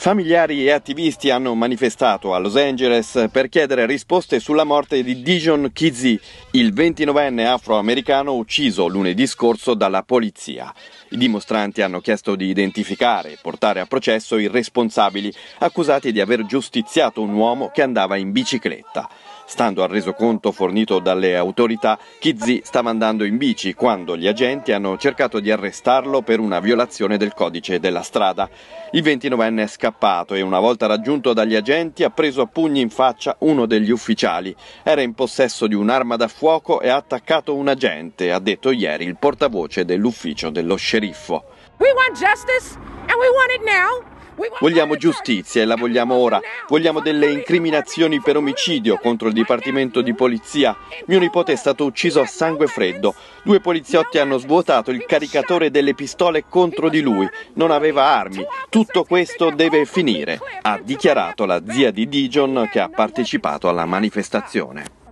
Familiari e attivisti hanno manifestato a Los Angeles per chiedere risposte sulla morte di Dijon Kizzy, il 29enne afroamericano ucciso lunedì scorso dalla polizia. I dimostranti hanno chiesto di identificare e portare a processo i responsabili accusati di aver giustiziato un uomo che andava in bicicletta. Stando al resoconto fornito dalle autorità, Chizzi stava andando in bici quando gli agenti hanno cercato di arrestarlo per una violazione del codice della strada. Il 29enne è scappato e una volta raggiunto dagli agenti ha preso a pugni in faccia uno degli ufficiali. Era in possesso di un'arma da fuoco e ha attaccato un agente, ha detto ieri il portavoce dell'ufficio dello sceriffo. We want justice and we want it now. Vogliamo giustizia e la vogliamo ora. Vogliamo delle incriminazioni per omicidio contro il Dipartimento di Polizia. Mio nipote è stato ucciso a sangue freddo. Due poliziotti hanno svuotato il caricatore delle pistole contro di lui. Non aveva armi. Tutto questo deve finire, ha dichiarato la zia di Dijon che ha partecipato alla manifestazione.